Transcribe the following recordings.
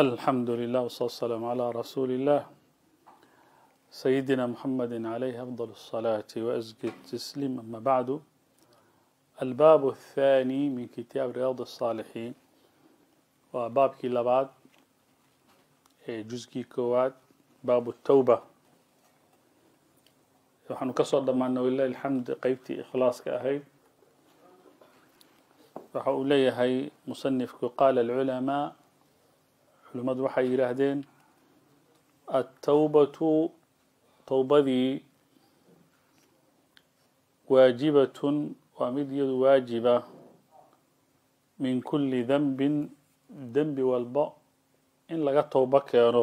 الحمد لله والصلاة والسلام على رسول الله سيدنا محمد عليه أفضل الصلاة وأزكى التسليم أما بعد الباب الثاني من كتاب رياض الصالحين وباب بعد جزء كوات باب التوبة waxaanu كسر soo dhammaana الحمد قيبتي إخلاص كأهي ahayd waxa هاي leeyahay musanifku qaala culimmadu waxay yidhaahdeen attawbatu towbadii waajibatun waa mid iyadu waajiba min kulli dembin dembi walba in laga towbo keeno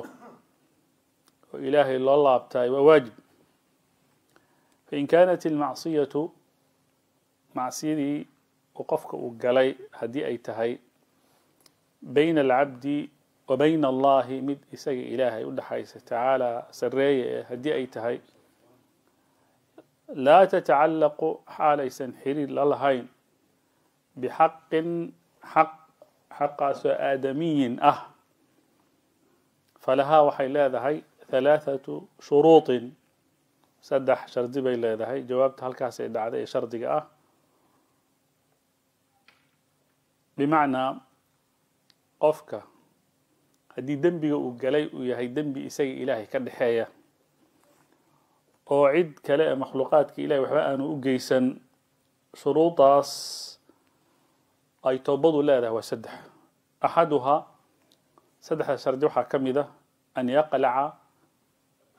oo ilaahay loo laabtaay waa waajib fain kaanat ilmacsiyatu macsiyadii uu qofka uu galay haddii ay tahay bayna alcabdi وبين الله مد إله يقول ودحيس تعالى سرية هدي أي تهي لا تتعلق حال سنحر للهين بحق حق حق آدمي أه فلها وحي لا ذهي ثلاثة شروط سدح شرد بي لا ذهي جوابت هل كاسي دعا شرد أه بمعنى قفك هدي دنبي او جلي او يهي دنبي اسي الهي كان حيا او عيد كلا مخلوقات كي الهي وحبا انو او جيسن شروطاس اي توبض لا ده وسدح احدها سدح سردوحا كمدة ان يقلع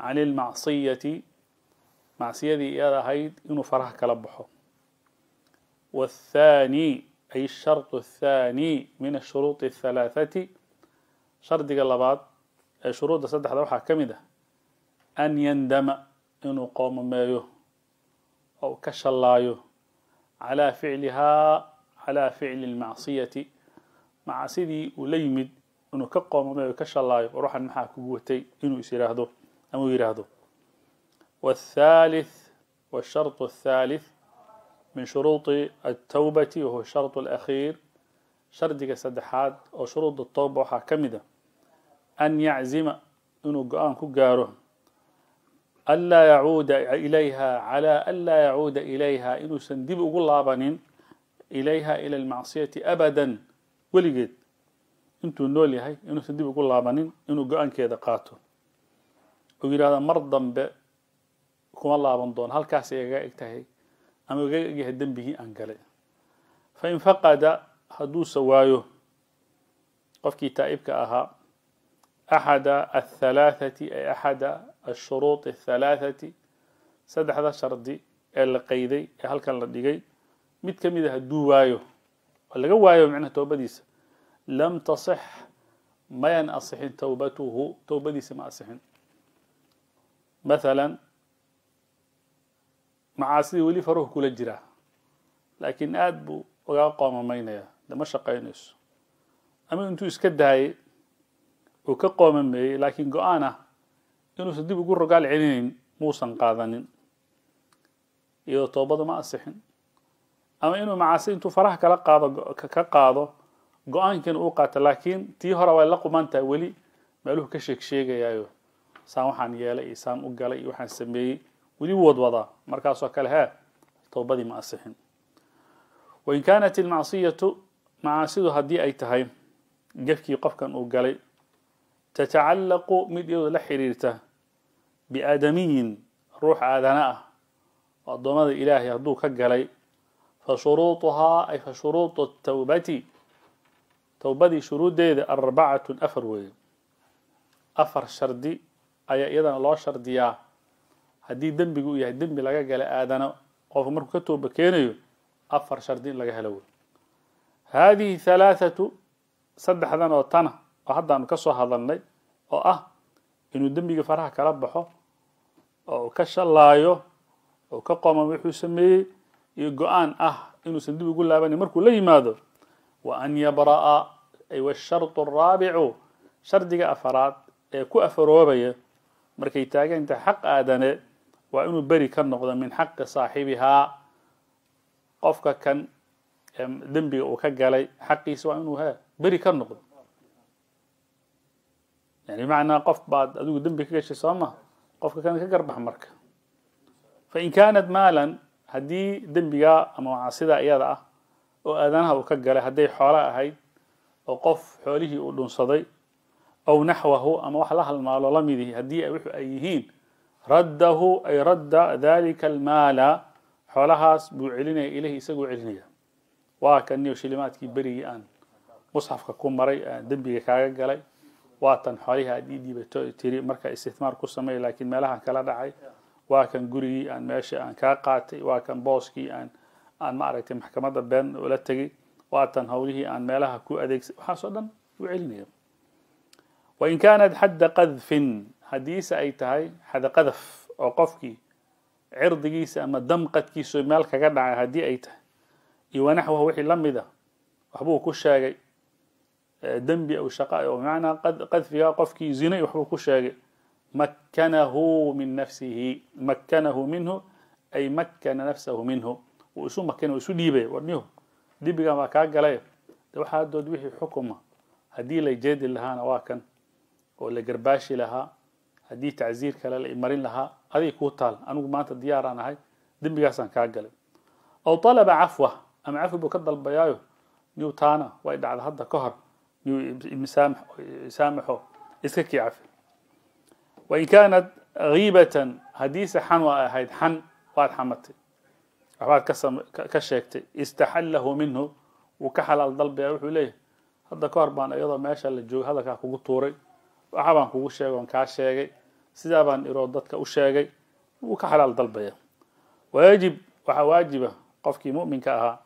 عن المعصية معصية ذي يا هاي انو فرح كلبحو والثاني اي الشرط الثاني من الشروط الثلاثه شردي قال بعض شروط صدح روحها كمدة أن يندم إن قوم ما يو أو كش الله يو على فعلها على فعل المعصية مع سيدي وليمد إنه كقوم ما يكش الله وروح المحا كبوتي إنه يصير هذا أم غير هذا والثالث والشرط الثالث من شروط التوبة وهو الشرط الأخير شرط سدحات أو شروط التوبة حكمده أن يعزم إنه قام كجاره ألا يعود إليها على ألا يعود إليها إنه سندب أقول لابنين إليها إلى المعصية أبدا ولقد أنتو نولي هاي إنه سندب أقول لابنين إنه قام كذا قاتو وقيل هذا مرضا ب كم الله بندون هل كاس يجاك تهي أم يجاك يهدم به أنقله فإن فقد هدو سوايه قفكي تائب كأها أحد الثلاثة أي أحد الشروط الثلاثة سد هذا شرط القيدي هل كان لديجي مت كم إذا دو وايو ولا جو وايو معناه توبة ديس لم تصح ما ين أصحين توبته توبة ديس ما أصحين مثلا معاصي ولي فروه كل جرا لكن أدبو وقام ما ينيا ده ما أما أنتو إسكت uu ka qoomameeyey laakiin go-aan ah inuusan dib ugu rogaal celinayn muusan qaadanin iyadoo toobada ma asixin ama inuu macaasi intuu faraha kala qaado ka qaado go-aankiina uu qaata laakiin tii hore way la qumantahay weli meeluhu ka sheeg sheegayaayo saan waxaan yeelay iyo saan u galay iyo waxaan sameeyey weli wadwadaa markaasoo kale hee toobadii ma asixin wain kaanat ilmacsiyatu macaasidu haddii ay tahay gefkii qofkan uu galay تتعلق من يضل حريرته بآدمي روح آدناء الضمان الإله هدو كجلي فشروطها أي فشروط التوبة توبة شروط دي أربعة أفر وي أفر شردي أي أيضا الله شردي هدي بيقول يا دنبي لقى جل آدنا قف مركو كتب كينيو أفر شردين لقى هلوي هذه ثلاثة صدح هذا وطنه هدان كسو هدانلي او اه انو دمي فرح كربحو او كشلايو او كقوم ويحو سمي يقوان اه انو سندو يقول لاباني مركو لي مادو وان يبراء ايو الشرط الرابع شرط ديك افراد اي كو افروبايا مركي تاقا انت حق آداني وانو بري كان من حق صاحبها قفك كان دمبي او حقي سواء انو بري كان نقضى يعني معنى قف بعد أدو دم بك كشي صامة قف كان كقرب حمرك فإن كانت مالا هدي دم بيا أما عصيدة إيادة أو أذانها هدي حوالا هاي أو حوله أولون صدي أو نحوه أما وحلها المال ولمده هدي أبيح أيهين رده أي رد ذلك المال حولها بوعلنا إليه سقو علنا وكأني وشلمات كبري أن مصحف كون مري دم بيا كاقرة waatan xoolihii aad ii dhiibato tiri marka isticmaar ku samey laakiin meelahaan kala dhacay waa kan gurigii aan meesha aan kaa qaatay waa kan booskii aan aan maaragtay maxkamadda been ula tegay waatan howlihii aan meelaha ku adeegsay waxaasoo dhan u celinaya wain kaanat xadda qadfin haddiise ay tahay xada qadaf oo qofkii cirdigiisa ama damqadkiisu meel kaga dhacay haddii ay tahay iyo wanaxwaha wixii la mid a waxbuu ku sheegay دنبي او شقاء معنى قد قد فيها كي زنا يحرق الشاقي مكنه من نفسه مكنه منه اي مكن نفسه منه وشو مكنه وشو ديبه ورنيه ديبه ما كا غلى دو حدود وحي حكومه هدي لي جيد لها انا واكن ولا غرباشي لها هدي تعزير كلا مرين لها هذه كوتال انا ما انت ديار انا هاي دنبي اسان كا او طلب عفوه ام عفو بكد البيايو نيوتانا على هذا كهر saamaxo iska kii cafi wain kaanat giibatan haddiise xan waa ahayd xan waad xamatay waxbaad ka sheegtay istaxallahu minhu wuu ka xalaal dalbaya wuxuu leeyahay hadda ka hor baan iyadoo meesha la jooga hadalkaa kugu tuuray waxa baan kugu sheegay oon kaa sheegay sidaa baan iroo dadka u sheegay wuu ka xalaal dalbaya wayajib waxaa waajiba qofkii muminka ahaa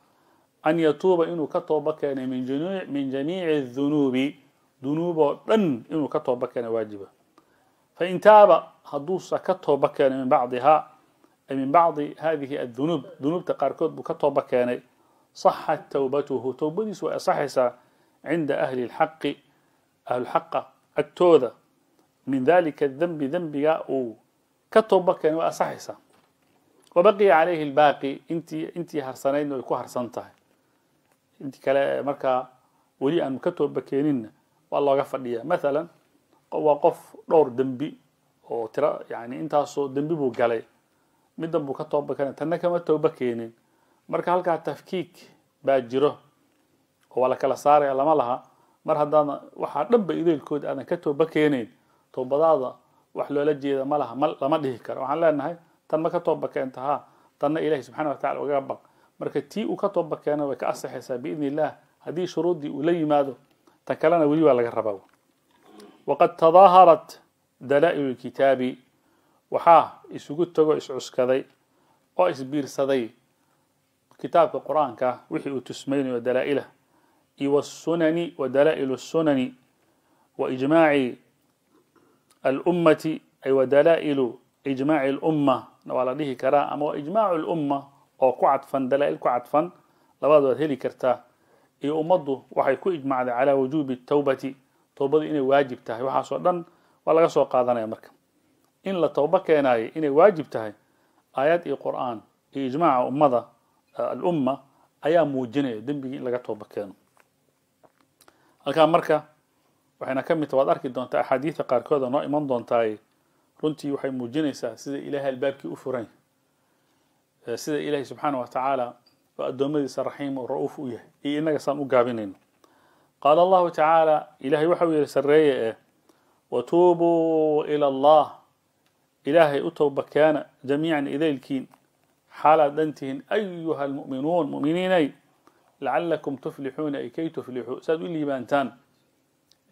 أن يتوب إنه كتب كان يعني من جميع من جميع الذنوب ذنوب أن إنه كتوبك كان يعني واجبة فإن تاب هدوس كتب كان يعني من بعضها أي من بعض هذه الذنوب ذنوب تقاركوت كتوبك يعني صحت توبته توبتي سوى صحسة عند أهل الحق أهل الحق التوذة من ذلك الذنب ذنب أو كتوبك يعني وأصحسة وبقي عليه الباقي أنت أنت هرسنين ويكو هرسنتها intii kale markaa weli aan ka tooba keeninna waa looga fadhiyaa mathalan waa qof dhowr dembi oo tira yani intaasoo dembi buu galay midan buu ka tooba keenin tanna kama tooba keenin marka halkaa tafkiik baa jiro oo waa la kala saaraya lama laha mar haddaana waxaa dhanba idaylkood aadan ka tooba keenayn toobadaada wax loola jeeda ma laha lama dhihi karo waxaan leenahay tan ma ka tooba keenta ha tanna ilaahi subxana wa tacala ugaga baq marka tii uu ka toobakaana way ka asaxaysaa biidni illaah haddii shuruuddii uu la yimaado ta kalena weli waa laga rabaa waqad tadaaharat dalaa'ilu lkitaabi waxaa isugu tago iscuskaday oo isbiirsaday kitaabka qur-aanka wixii uu tusmaynayo dalaa'ila iyo wasunani wa dalaa'ilu sunani wa ijmaaci alummati ay wa dalaa'ilu ijmaaci lumma na waa la dhihi karaa ama wa ijmaacu lumma oo ku cadfan dalaa'il ku cadfan labadaad waad heli kartaa iyo ummaddu waxay ku ijmacday calaa wujuubi towbati towbadu inay waajib tahay waxaasoo dhan waa laga soo qaadanaya marka in la towbo keenaayo inay waajib tahay aayaad iyo qur'aan iyo ijmaaca ummada alumma ayaa muujinaya dembigii in laga tooba keeno halkaa marka waxayna ka mid taha waad arki doontaa axaadiida qaarkood oo noo iman doontaay runtii waxay muujinaysaa sida ilaahay albaabkii u furan سيد إلهي سبحانه وتعالى فأدومي سرحيم الرؤوف إيه إنك سنقابنين قال الله تعالى إلهي وحوي سرية إيه. وتوبوا إلى الله إلهي أتوب كان جميعا إذا الكين حال دنتهن أيها المؤمنون مؤمنيني لعلكم تفلحون أي كي تفلحوا سادوا الليبانتان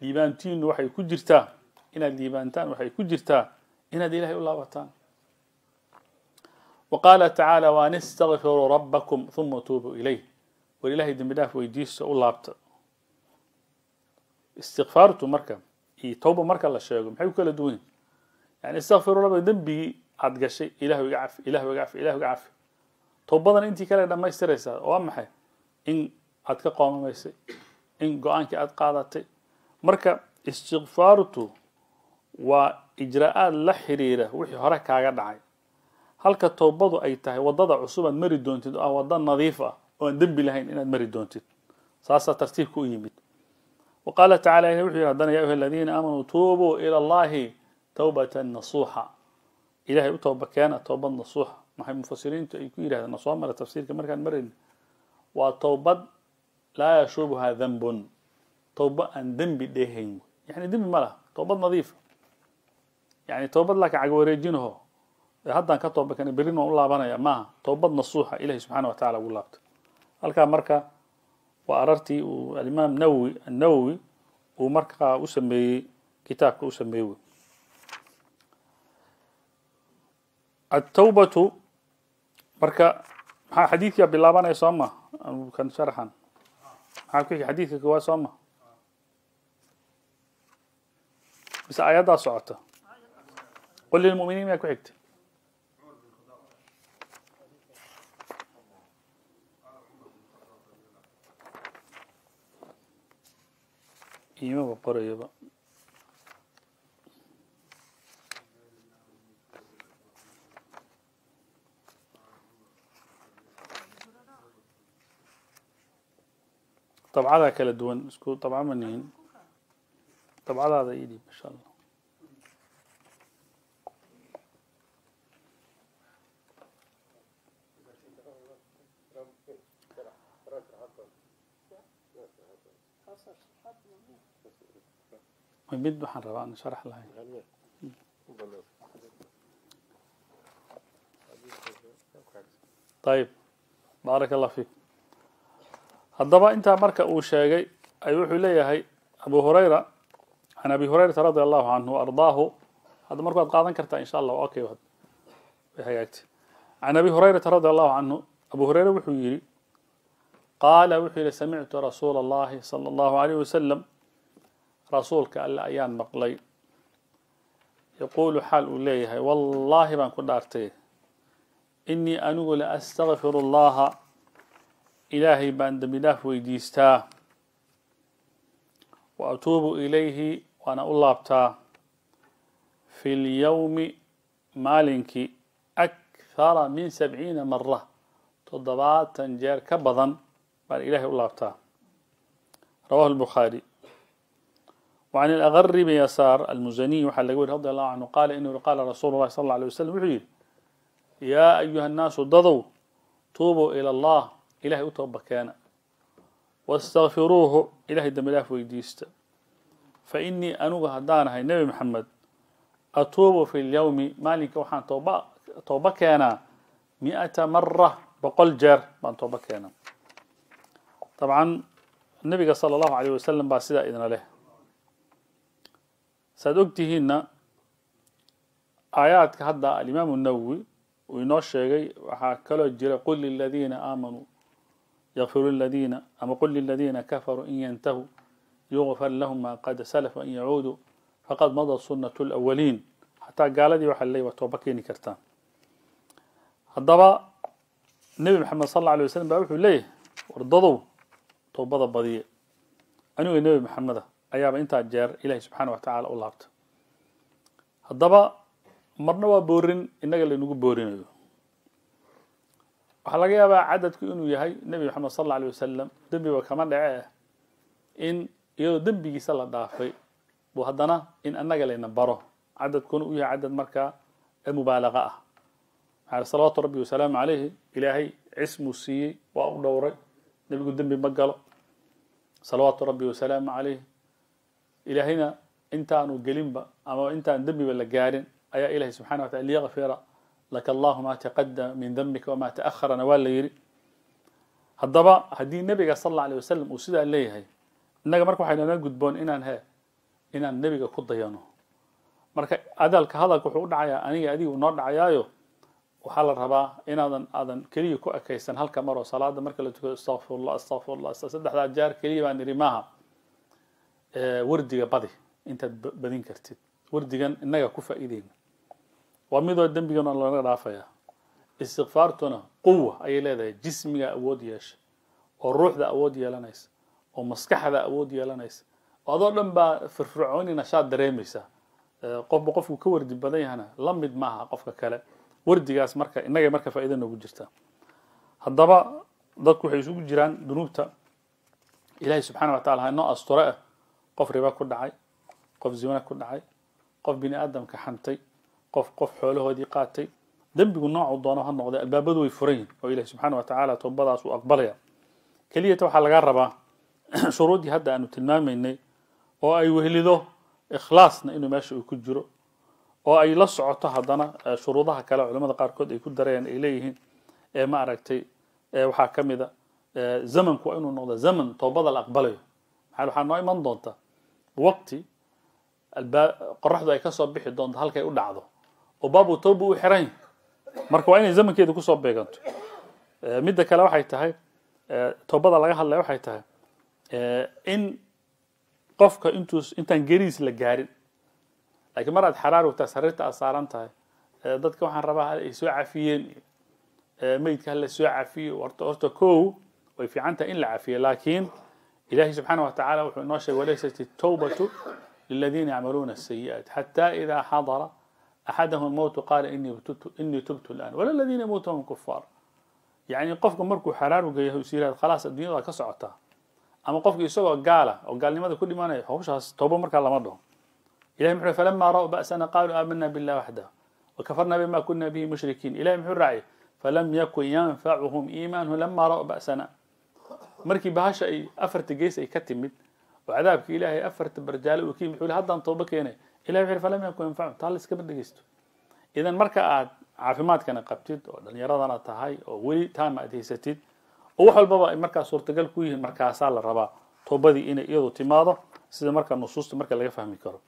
ليبانتين وحي كجرتا إن الليبانتان وحي كجرتا إن إلهي الله وتعالى waqaala tacaala wanistakfiruu rabbakum uma tuubuu ilayh war ilaahay dembi dhaaf weydiista u laabta istikfaartu marka iyo towba marka la sheego maxay ku kala duwan yihin yani istakfiruu rabba dembigii aad gashay ilaahu iga cafi ilaahu iga cafi ilaahu iga cafi towbadana intii kale dhammaystiraysaa oo maxay in aad ka qoomamaysay in go-aankii aad qaadatay marka istikfaartu waa ijraa'aad la xiriira wixii hore kaaga dhacay halka towbadu ay tahay wadada cusub aad mari doontid oo ah wada nadiif ah oo aan dembi lahayn inaad mari doontid saasaa tartiibka u yimid wa qaala tacala ilahi wuxuu yidhi haddana ya ayuha aladiina aamanuu tuubuu ila allahi towbatan nasuuxa ilahay u tooba keena toobad nasuuxa maxay mufasiriintu ay ku yidhahdeen na mara tafsiirka markaan marayn waa towbad laa yashuubuhaa dhanbun towba aan dembi dheehayn yani dembi ma laha towbad nadiifa yani towbad laka cagwareejinaho haddaan ka toobakani berin waan u laabanaya maaha toobad nasuuxa ilahi subxaana watacaala ugu laabto halkaa marka waa arartii uu alimaam nawowi nawowi uu markaa u sameeyey kitaabka u sameeyey wey التوبة marka maxaa xadiidkaa bilaabanaya soo ma kan sharxan maxaa ku xigi xadiidka koowaad soo ma mise aayaddaa socota qul lilmu'miniin yaa ku xigta إيمة ببرو يبا طبعا هذا كلا دون طبعا منين طبعا هذا يدي ما شاء الله مبيد بحن ربع نشرح لها طيب بارك الله فيك هدبا انت مركا او شاقي ايوح لي هاي ابو هريرة عن ابي هريرة رضي الله عنه وارضاه هذا مركا قاضن كرتا ان شاء الله اوكي وهد بحياتي عن ابي هريرة رضي الله عنه ابو هريرة وحيري قال وحي سمعت رسول الله صلى الله عليه وسلم رسولك ألا أيان مقلي يقول حال أوليها والله ما كنت إني أنقول أستغفر الله إلهي بأن دمناه ويديستا وأتوب إليه وأنا أولابتا في اليوم مالك أكثر من سبعين مرة تضبات تنجير كبضا بل إلهي أولابتا رواه البخاري وعن الأغر بيسار المزني حلقوي رضي الله عنه قال إنه قال رسول الله صلى الله عليه وسلم وحيد يا أيها الناس ضضوا توبوا إلى الله إلهي أتوب كان واستغفروه إلهي الله ويديست فإني أنوغ هدانا هاي نبي محمد أتوب في اليوم مالك وحان توبة, توبة كان مئة مرة بقل جر بان توبة كان طبعا النبي صلى الله عليه وسلم باسدا إذن له هنا آيات كهدا الإمام النووي وينو شيغي وحا كلو قل للذين آمنوا يغفر الذين أما قل للذين كفروا إن ينتهوا يغفر لهم ما قد سلف وإن يعودوا فقد مضى سنة الأولين حتى قال دي وحلي وتوبكيني كرتان هدبا النبي محمد صلى الله عليه وسلم بأوحي ليه ورددوا توبة بضيئ أنو النبي محمد ayaaba intaa jeer ilaahay subxaana watacaala u laabta haddaba marna waa boorin innaga laynagu boorinayo waxaa laga yaabaa cadadku inuu yahay nebi moxamed sal alla alay wasalam dembiba kama dhace ah in iyadoo dembigiisa la dhaafay buu haddana in annaga layna baro cadadkuna u yahay cadad markaa mubaalaqa ah maxaa salawaatu rabbi wasalaamu calayhi ilaahay cismuu siiyey waa u dhowray nebigu dembi ma galo salawaatu rabbi wasalaamu calayhi ilaahayna intaanu gelinba ama intaan dembiba la gaarin ayaa ilahay subxana wa taala liyakfira laka allahu ma taqadama min dambika wamaa taakharana waa la yidhi haddaba haddii nebiga sal alla wasalam uu sidaa leeyahay innaga marka waxaynu noo gudboon inaan he inaan nebiga ku dayano marka adalka hadalka wuxuu u dhacayaa aniga adiga u noo dhacayaayo waxaa la rabaa inaadan aadan keliya ku ekaysan halka maroo salaada marka la tukado astaqfirullah astaqfirullah saddexdaa jaar keliya baan idhi maaha wardiga badi intaad badin kartid wardigan innaga ku faa'iideyna waa midoo dembigan oo lanaga dhaafayaa istikfaartuna quwa ayay leedahay jismiga awood yeesha oo ruuxda awood yeelanaysa oo maskaxda awood yeelanaysa adoo dhan baa firfircooni nashaad dareemaysaa qofba qofku ka wardi badan yahana la mid maaha qofka kale wardigaas marka innagay marka faa'iida noogu jirtaa haddaba dadku waxay isugu jiraan dunuubta ilaahay subxaana wa tacala ha inoo asture ah قف ربا كدعي قف زيونة كدعي قف بني آدم كحنتي قف قف حوله هذه قاتي دم بيقول نوع الضانة هالنوع ده الباب بدو يفرين وإله سبحانه وتعالى تنبضع سوء أقبالها كلية وحال غربة شروط دي هدى أنه تلمان مني أو وهل ذو إخلاصنا إنه ماشي ويكجره أو لص عطاها دانا شروطها كلا علماء دقار كود يكون دريان إليه ما أركتي وحاكم ذا زمن كوينو نوضة زمن توبضة الأقبالي حالو حال نوعي من دونته waqti qoraxdu ay kasoo bixi doonto halkay u dhacdo oo baabu tawba u xiran yahay marka waa inay zamankeeda kusoo beeganto eh, midda kale waxay tahay eh, towbada laga hadlaya waxay tahay eh, in qofka intuu intaan geriis la gaarin laakiin mar aad xaraar wagtaa sarirta aad saaran tahay dadka waxaan rabaa ay soo cafiyeen meydka hala soo cafiyo horta kow way fiican tahay in la cafiyo laakiin إلهي سبحانه وتعالى وحنوشه وليست التوبة للذين يعملون السيئات حتى إذا حضر أحدهم الموت قال إني تبت, إني تبت الآن ولا الذين يموتوا هم كفار يعني قفكم مركو حرار ويصير خلاص الدنيا كسعتها أما قفك يسوى قالة أو قال لماذا كل ما أنا هوش توبة مرك الله مرضه إلهي محور فلما رأوا بأسنا قالوا آمنا بالله وحده وكفرنا بما كنا به مشركين إلهي محور رعي فلم يكن ينفعهم إيمانهم لما رأوا بأسنا markii bahasha ay afarta gees ay ka timid oo cadaabka ilaahay afarta barjaale uu kayimid wuxuu haddaan tooba keenay ilahi wuxuu falam yaku yanfacu taa la iskama idan marka aad caafimaadkana qabtid oo dhallinyaradana tahay oo weli taama aad haysatid oo wax walbaba ay markaa suurtagal ku yihiin markaasaa la rabaa toobadii inay iyadu timaado sida markaa nusuusta marka laga fahmi karo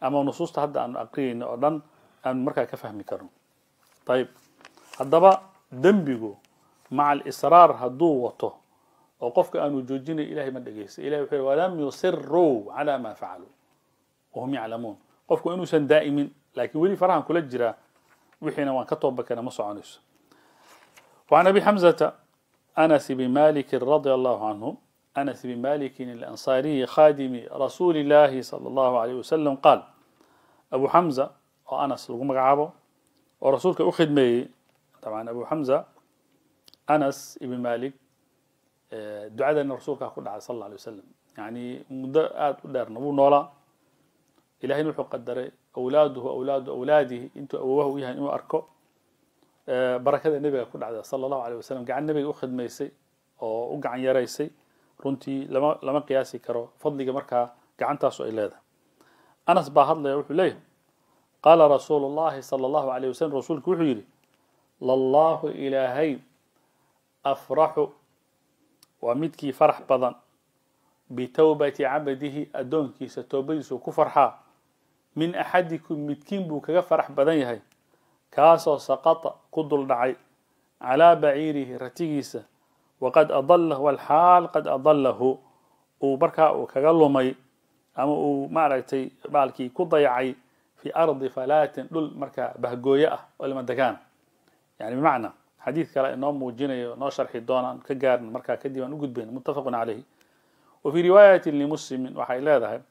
ama nusuusta hadda aanu aqriyayno oo dhan aanu markaa ka fahmi karno ayib haddaba dembigu maca alisraar hadduu wato oo qofka aanu joojinay ilahay ma dhegaysta ilahi wuxuu yidhi walam yusiruu calaa maa facaluu wahum yaclamuun qofku inuusan daa'imin laakiin weli farahan kula jiraa wixiina waan ka toobakana ma soconayso وعن أبي حمزة أنس بن مالك رضي الله عنه أنس بن مالك الأنصاري خادم رسول الله صلى الله عليه وسلم قال أبو حمزة وأنس لقوم عابه ورسولك أخدمي طبعا أبو حمزة أنس بن مالك ducadeena rasuulkaa ku dhacay sal alla alay wasalam yacni muddo aada u dheerna wuu noolaa ilahayna wuxuu qadaray awlaaduhu awlaadu awlaadihi intuu awowaha u yahay inuu arko barakada nebiga ku dhacday sala allahu alay wasalam gacan nebiga u khidmaysay oo u gacan yaraysay runtii lama lama qiyaasi karo fadliga markaa gacantaasu ay leedahay anas baa hadlaya wuxuu leeyahay qaala rasuulu llahi sala allahu alayh wasalam rasuulku wuxuu yidhi lallahu ilaahay afraxu waa midkii farax badan bitowbati cabadihi addoonkiisa toobadiisuu ku farxaa min axadikum midkiin buu kaga farax badan yahay kaasoo saqata ku dul dhacay calaa baciirihi ratigiisa waqad adalahu alxaal qad adalahu uu markaa uu kaga lumay ama uu maaragtay baalkii ku dayacay fii ardi falaatin dhul markaa bahgooyo ah oo lama degaan yani bimacnaa حديث كلا إنه موجين ناشر حدانا كجار مركا كدي ونقد بين متفق عليه وفي رواية لمسلم وحي لا ذهب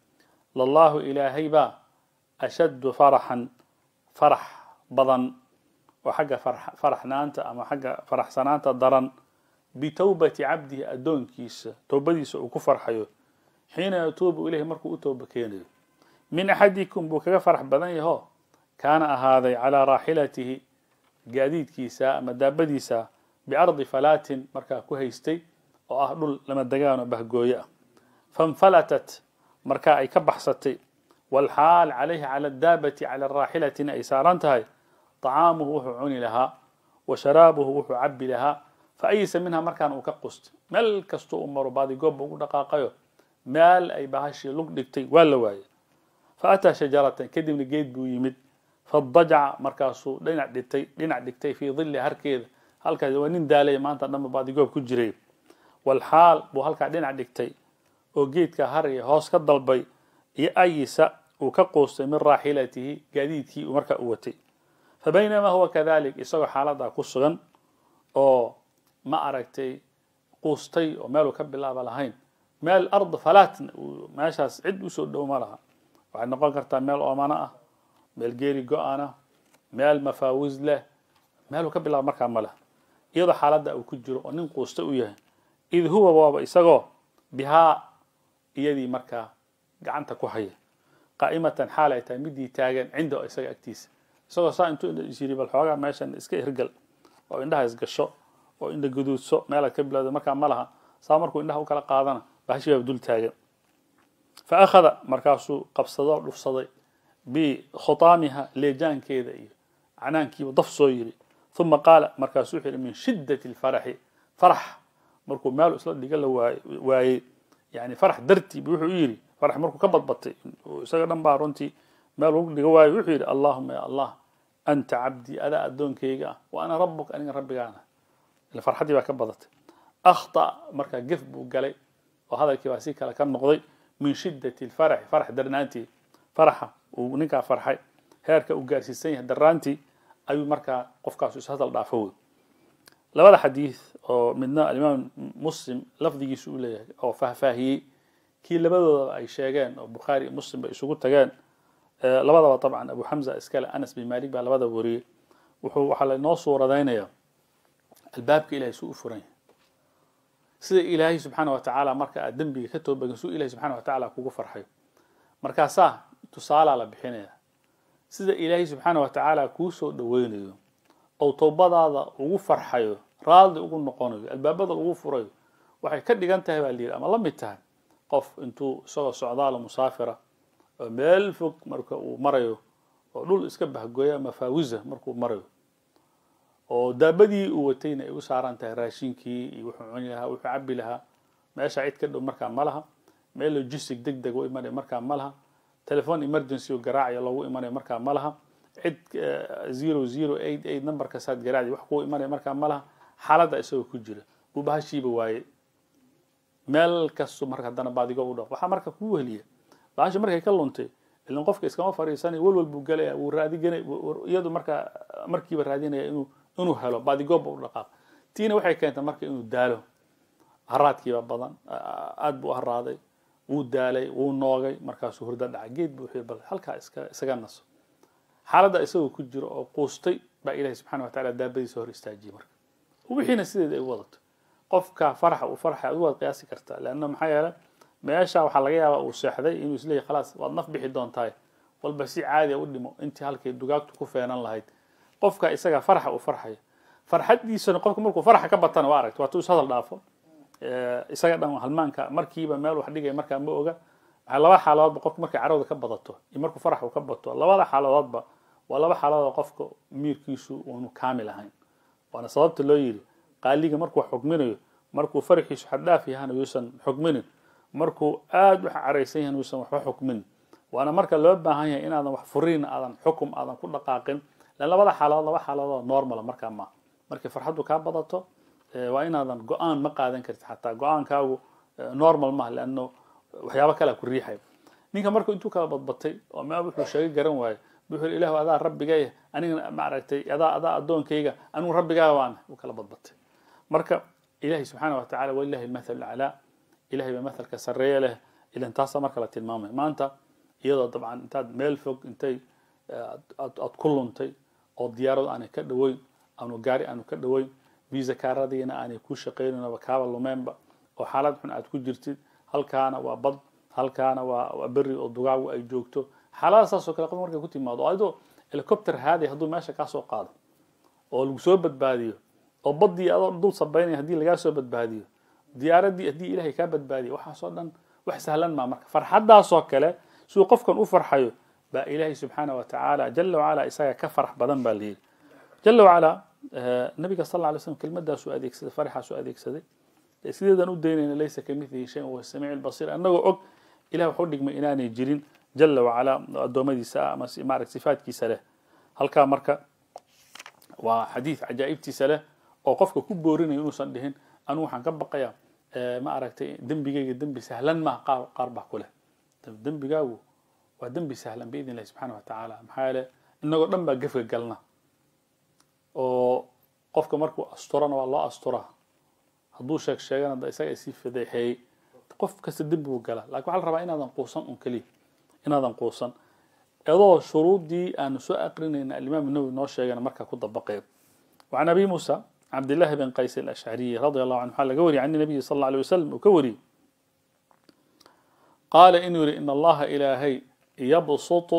لله إلهي با أشد فرحا فرح بضن وحق فرح فرحنا أنت أما حق فرح سنانت درن بتوبة عبده أدون كيس توبتي وكفر حيو حين يتوب إليه مركو أتوب كيني من أحدكم بوكا فرح بضن يهو كان هذا على راحلته جديد كيسا أما دابديسا بعرض فلات مركا كهيستي أو أهل لما دقان بهجويا فانفلتت مركا أي كبحصتي والحال عليه على الدابة على الراحلة أي سارنتهاي طعامه عوني لها وشرابه عب لها فأيس منها مركا وكقست مال كستو أمرو بادي قوب ودقاقيو مال أي بهاشي لقدكتي ولا واي فأتى شجرة كدم من جيد بويمد fadajaca markaasuu dhinac dhitay dhinac dhigtay fii dhili harkeeda halkaas waa nin daalaya maanta dhanba baadigoob ku jiray walxaal buu halkaa dhinac dhigtay oo geedka haraya hoos ka dalbay iyo ayisa uu ka quustay min raaxilatihi gaadiidkii uu markaa u watay fa baynamaa huwa kadalik isagoo xaaladaa ku sugan oo ma aragtay quustay oo meeluu ka bilaaba lahayn meel ard falaatna meeshaas cid usoo dhow ma laha waxay noqon kartaa meel oomano ah meel geeri go-ana meel mafaawis leh meeluu ka bilaaba markaa ma leh iyadoo xaaladda uu ku jiro oo nin quusta u yahay id huwa waaba isagoo bihaa iyadii markaa gacanta ku haya qaa'imatan xaal ay tahay midii taagan cinda isaga agtiisa isagoo saa intuu indha is bal xoogaa meeshan iska hirgal oo indhaha isgasho oo indha guduudso meelaad ka bilowda markaa ma laha saa markuu indhaha u kala qaadana bahashii baa dul taagan fa akhada markaasuu qabsado dhufsaday بخطامها ليجان كيدا عنان كي ضف صويري ثم قال مركز وحير من شدة الفرح فرح مركو مالو إسلام اللي قال واي يعني فرح درتي بوحو يري فرح مركو كبط بطي سيغنان بارونتي مالو اللي واي وحير اللهم يا الله أنت عبدي ألا أدون كيغا وأنا ربك أنا ربك أنا الفرحتي بقى كبطت أخطأ مركز قف بوقالي وهذا الكباسيك لكان نقضي من شدة الفرح فرح درناتي فرحة uu ninkaa farxay heerka uu gaarsiisan yahay daraantii ayuu markaa qofkaas is hadal dhaafo wado labada xadiid oo midna alimaam muslim lafdigiisa uu leeyahay oo faahfaahiyey kii labadooda ay sheegeen oo bukhaari iyo muslim bay isugu tageen labadaba dabcan abu xamza iskale anas bin malik baa labada wariyey wuxuu waxaa lanoo suuradaynayaa albaabka ilahay suu u furan yahay sida ilaahay subxaana wa tacaala marka aad dembiga ka toobagan suu ilahay subxana wa tacaala kugu farxayo markaasaa tusaalaa la bixinaya sida ilaahay subxaana wa tacaala kuu soo dhoweynayo ou towbadaada ugu farxayo raadli ugu noqonayo albaabada lagu furayo waxay ka dhigan tahay baa layidhi ama la mid tahay qof intuu isagoo socdaalo musaafira oo meel fog marka uu marayo oo dhul iska bahgoya mafaawisa markuu marayo oo daabadii uu watayna ay u saaran tahay raashinkii iyo wuxuu cuni lahaa wuxuu cabi lahaa meesha cid ka dhow markaa ma laha meel logistic deg deg u imanay markaa ma laha telefon emergency oo garaacaya loogu markaa malaha laha cid eh, zero zero eight eight numberka saad garaaci wax kugu imanaya markaa ma laha isagoo ku jira buu waaye meel kastu marka haddana baadigo u dhaq waxaa marka kuu weheliya bahashi markay ka luntay ilan qofka iskama fariisanay walwal buu galaya wuu raadigana iyadu markaa markiiba raadinaya inuu inuu helo baadigooba u dhaqaaq tiina waxay keentay marka inuu daalo haraadkiiba badan aad buu haraaday wuu daalay wuu noogay markaasuu hurda dhaca geed buu wuxuu bal halkaa iska isaga naso xaaladda isagoo ku jiro oo quustay baa ilaahay subxana wa tacala daabadiisa hor istaajiyey marka wixiina sideeda ay wadato qofka faraxa uu farxa adigu waad qiyaasi kartaa leanna maxaa yeelay meesha waxaa laga yaabaa uu seexday inuu isleeyahy khalaas waad naf bixi doontaay walba si caadi ah u dhimo intii halkay dugaagtu ku feenan lahayd qofka isaga faraxa uu farxayo farxaddiisana qofka markuu faraxa ka batana waa aragta waatuu is hadal dhaafo Eh, isaga dhan halmaanka markiiba meel wax dhigaya markaa ma oga laba xaaladoodba qofka markay carooda ka badato iyo markuu farax uu ka bato labada xaaladoodba waa laba xaaladood qofka miirkiisu waanu kaamil ahayn waana sababta loo yiri qaaliga markuu wax xugminayo markuu faraxiisu xaddhaaf yahana yuusan xugminin markuu aada wax caraysan yahana yuusan waxba xukminin waana marka loo baahan yahay inaadan wax furiin aadan xukum aadan ku dhaqaaqin lan labada xaaladood laba xaaladood normal markaa maaha markay farxaddu kaa badato Eh, waa inaadan go-aan ma qaadan kartid xataa go-aankaagu eh, normal maaha leano waxyaaba kalea ku riixayo ninka marku intuu kala badbatay oo maab wuxuu sheega garan waayo wuxuu yiri ilahu adaa rabbigaya anigana maaragtay adaa adaa addoonkayga anigu rabbigaaga waan uu kala badbatay marka ilahi subxaana wa tacala walilahi almathalu laclaa ilahay baa mathalka sarreeya leh ilan taasaa marka la tilmaamayo maanta iyadoo dabcan intaad meel fog intay eh, aad ku luntay oo diyaaradu aanay ka dhoweyn aanu gaari aanu ka dhoweyn فيزا كاردينا اني كوشا قيرنا وكابا لومبا او حالات من اد كوجرتي هل كان وبض هل كان وبري او دوغا واي جوكتو حالات صوكا قمرك كوتي ما ضايدو الكوبتر هذه هدو ماشي كاسو قاد او لوسوبت باديو او بضي او دول صبيني هدي لغا سوبت باديو ديارة دي هدي الى هي كابت بادي وحا صدن وح سهلا ما مرك فرحدا صوكا سو قف كان اوفر حيو با الهي سبحانه وتعالى جل وعلا اسايا كفرح بدن باليل جل وعلا النبي صلى الله عليه وسلم كلمة ده شو أديك سد فرحة شو أديك سد سيدا نود دين ليس كمثله شيء وهو السميع البصير أنه أق إلى حدق ما إناني نجرين جل وعلا الدوم دي ساعة معرك صفات كي سله هل كان مركا وحديث عجائب تي سله وقفك كبورين ينوصن لهن أنو حان كبقيا ما أعرف دم بيجي دم بسهلا ما قاربة كله طيب، دم بيجاو ودم بسهلا بإذن الله سبحانه وتعالى محاله إنه قلنا بقفك قلنا oo qofka markuu asturana waa loo asturaa hadduu sheeg sheegana da isaga isii fadeexeeyey qof kasta dib buu galaa laakiin waxaa la rabaa inaadan quusan un keliya inaadan quusan adoo shuruudii aanu soo aqrinayna alimaam nawi noo sheegana markaa ku dabaqeeyo وعن أبي موسى عبد الله بن قيس الأشعري رضي الله عنه قال قولي عن النبي صلى الله عليه وسلم وكوري قال إن يري إن الله إلهي يبسط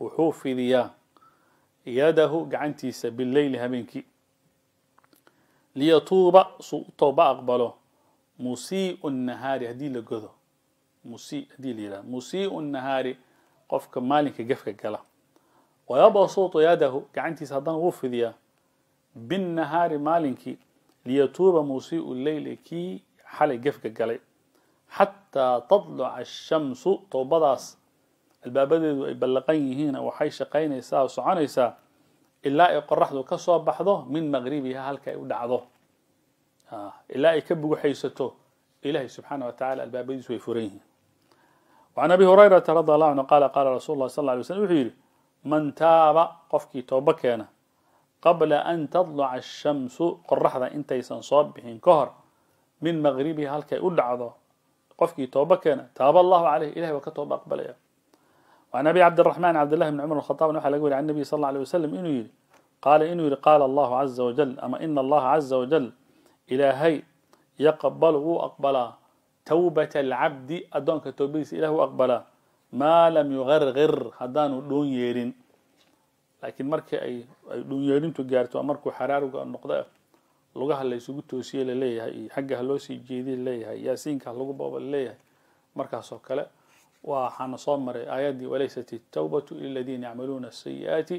وحوف ذياه يده جعنتيس بالليل همينكي ليطوب صوتوب أقبله مسيء النهار هدي لجذو مسيء هدي ليلا مسيء النهار قفك مالك جفك جلا ويبا صوت يده جعنتيس هدان غفذيا بالنهار مالك ليطوب مسيء الليل كي حال جفك جلا حتى تطلع الشمس توبضاس طوب albaabadeydu ay ballaqan yihiin waxay shaqaynaysaa oo soconaysaa ilaa ay qoraxdu ka soo baxdo min maqribiha halka ay u dhacdo ilaa ay ka buguxaysato ilahay subxaana watacaala albaabadiisu way furan yihiin وعن أبي هريرة رضي الله عنه قال قال رسول الله صلى الله عليه وسلم وحيري من تاب قفكي توبكينا قبل أن تطلع الشمس قرحدا انتي سنصاب بحين كهر من مغربها هل كي أدعضه قفكي توبكينا تاب الله عليه إلهي وكتوب أقبل يا وعن أبي عبد الرحمن عبد الله بن عمر الخطاب نوح على عن النبي صلى الله عليه وسلم إنه يري قال إنه يري قال الله عز وجل أما إن الله عز وجل إلهي يقبله أقبلا توبة العبد أدونك توبيس إله أقبلا ما لم يغرغر هدان دون يرين لكن مرك أي دون يرين تجارته أمركو حرار النقضاء لغه اللي سوق توسيه لليه حقها لو سيجيدي لليه ياسينك بابا لليه مركز وكلا وحنصمر صمر آياتي وليست التوبة الذين يعملون السيئات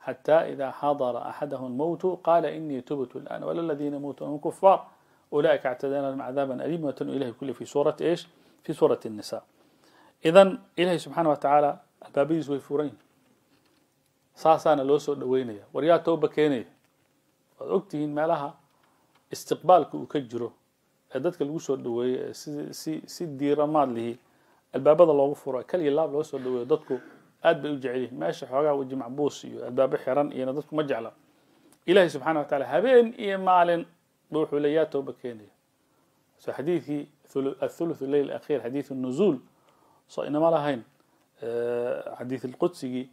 حتى إذا حضر أحدهم الموت قال إني تبت الآن ولا الذين موتوا هم كفار أولئك اعتدنا لهم عذابا أليما إليه كل في سورة إيش في سورة النساء إذا إلهي سبحانه وتعالى البابيز ويفورين ساسان لوسو دوينيا وريا توبة كينيا وأكتهين ما لها استقبالك وكجره أدتك الوسو دوي سي, سي, سي دي رماد albaabada loogu fura kaliya laab loo soo dhaweeyo dadku aad bay u jecelyihin meesha xoogaa weji macbuus iyo albaabo xiran iyona dadku ma jecla ilaahay subxaana wa tacaala habeen iyo maalin ba wuxuu le yaa tooba keenaya so xadiidkii athuluth leyl akhir xadiid nuzuul soo inama lahayn xadiid alqudsigii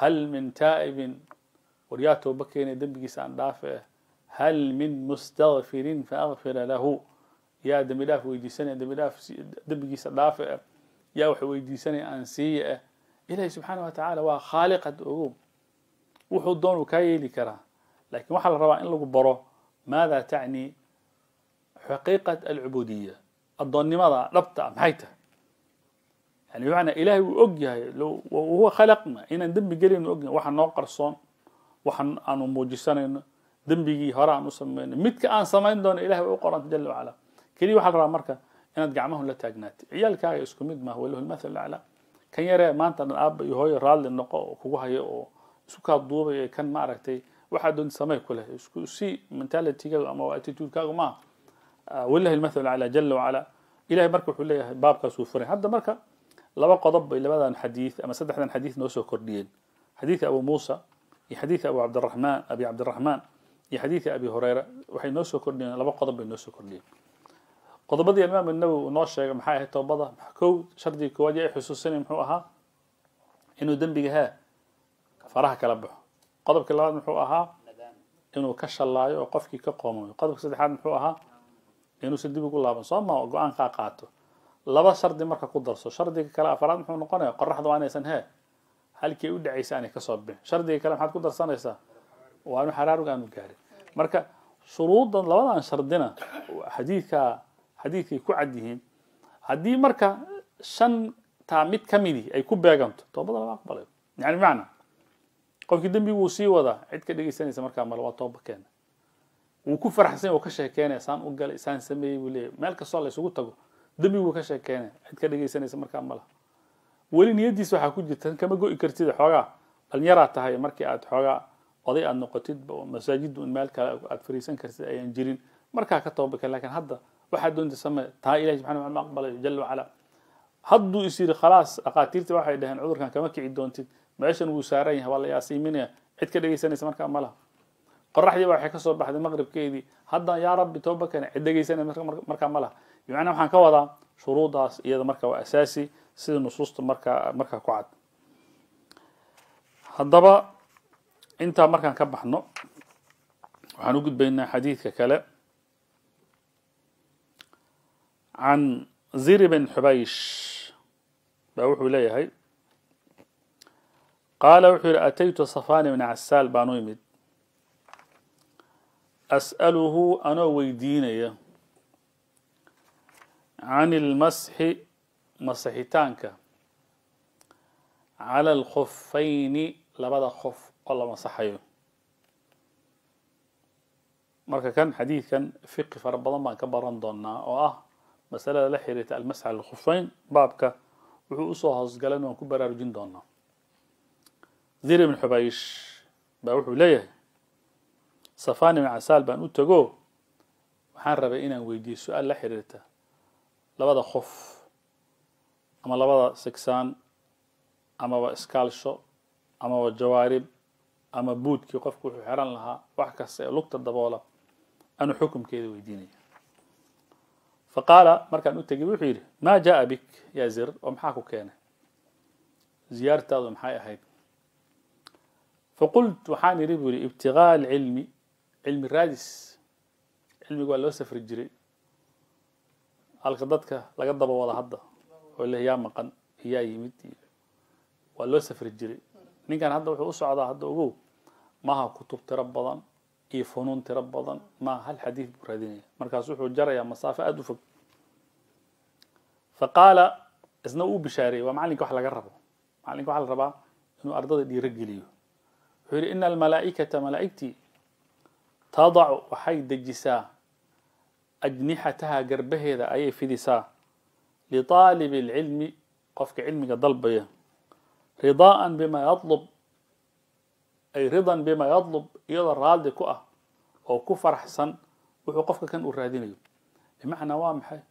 hal min taa'ibin war yaa tooba keenaya dembigiisa aan dhaafe ah hal min mustakfirin faakfira lahu yaa dembi dhaaf weydiisanaya dembi dhaaf dembigiisa dhaafe ah يا وحوي سنة أنسية إلهي سبحانه وتعالى هو خالق الدؤوب وحو الدون وكايلي كرا لكن وحال الرواء إن لقبرو ماذا تعني حقيقة العبودية الدون ماذا ربط أم يعني بمعنى إلهي وأجيه وهو خلقنا إن دم بجري إنه أجيه وحن نوقر صون وحن أنو موجسنا دم بيجي هراء نسمين متك أن سمين دون إلهي وقرأت جل على كلي وحال الرواء مركز inaad gacmahun la taagnaatay ciyaalkaaga isku mid maaha walahu lmathal laclaa kan yaree maanta dhan aaba iyo hooyo raalli noqo oo kugu hayo oo isku kaa duubay kan maaragtay waxaa doon samay ku leh isku si mentalitygaagu ama attitudekaagu maaha walilahi lmathal laclaa jala wacalaa ilahay marka wuxuu leeyahay baabkaasuu furay hadda marka laba qodob bay labadan xadiid ama saddexdan xadiid noo soo kordhiyeen xadiidka abu muusa iyo xadiidka abu cabdiraxmaan abi cabdiraxmaan iyo xadiidka abi hureyra waxay noo soo kordhiyeen laba qodob bay noo soo kordhiyeen qodobadii imaam nawowi uu noo sheegay maxay ahayd toobada kow shardiga koowaad ay xusuusanay muxuu ahaa inuu dembiga hee faraha kala baxo qodobka labaad muxuu ahaa inuu ka shallaayo oo qofkii ka qoomayo qodobka saddexaad muxuu ahaa inuusan dib ugu laaban soo go-aankaa qaato laba shardi marka ku darso shardiga kale afaraad muxuu noqonaya qoraxdu waa inaysan hee halkii u dhacaysa aanay kasoo bixin shardiga kale maxaad ku darsanaysaa waa inu aanu gaarin marka shuruudan labadan shardina xadiidkaa xadiidkay ku cad yihiin haddii marka shantaa mid ka midii ay ku beeganto toobada lama aqbalayo yani bimacnaa qofkii dembigu wuu sii wadaa cid ka dhegaysanaysa markaa male waa tooba keena wuu ku faraxsan oo ka sheekeynaya saan u galay saan sameeyey buu leeyahy meel kastoo la isugu tago dembigu ka sheekeynaya cid ka dhegaysanaysa markaa malaha weli niyadiisa waxaa ku jirta tan kama go'i kartid xoogaa dhalinyaraa tahay markii aad xoogaa oday aad noqotid masaajidda un meel kale aad fariisan kartid ayaan jirin markaa ka toobakeen laakiin hadda waxaad doonta samee taa ilahi subxana wataala aqbalayo jala wacalaa hadduu is yidhi khalaas dhakhaatiirtii waxay dhaheen cudurkan kama kici doontid meeshan wuu saaran yahay waa la yaasiiminaya cid ka dhegaysanaysa markaa ma laha qoraxdii baa waxay ka soo baxday maqribkeedii haddan yaa rabbi tooba keena cid dhegaysanaya markaa ma laha bimacnaa waxaan ka wadaa shuruudaas iyada marka waa asaasi sida nusuusta markaa markaa ku cad haddaba intaa markaan ka baxno waxaan u gudbaynaa xadiidka kale عن زير بن حبيش بأوح ولاية هاي قال وحير أتيت صفان بن عسال بانو يمد أسأله أنا ويديني عن المسح مسحتانك على الخفين لبدا خف ما مسحيه مركا كان حديث كان فقه فربضان ما كبران دونا وآه masalada la xiriirta almasxa lilkhuffayn baabka wuxuu usoo hoosgalan waan ku baraarujin doonaa zir ibn xubaysh baa wuxuu leeyahay safaan ibn casaal baan u tago waxaan rabay inaan weydiiyo su-aal la xiriirta labada qof ama labada sigsaan amaba iskaalsho amaba jawaarib ama buudkii qofku wuxuu xeran lahaa wax kasta ee lugta daboola anuu xukumkeeda weydiinaya فقال مركا أنت جبوحير ما جاء بك يا زر أم حاكو كان زيارة أم هاي فقلت وحاني ربوري ابتغاء العلم علم الرادس علم قال له سفر الجري على قدتك لقد ضبوا ولا حدا ولا هي مقن هي يمتي ولا سفر الجري كان هذا وحوس على هذا وهو ما كتب تربضا iyo funuun tiro badan ma hal xadiid buu raadinaya markaas wuxuu jarayaa masaafo aada u fog faqaala isna uu bishaareeyey waa macalinka wax laga rabo macalinka waxaa la rabaa inuu ardada dhiiro geliyo wuxuu yidhi ina almalaa'ikata malaa'igtii tadacu waxay dejisaa ajnixataha garbaheeda ayay fidisaa litaalibi alcilmi qofka cilmiga dalbaya ridaa'an bima yatlub ay ridan bima yadlub iyadoo raalli ku ah oo ku faraxsan wuxuu qofka kan uu raadinayo bimacnaa waa maxay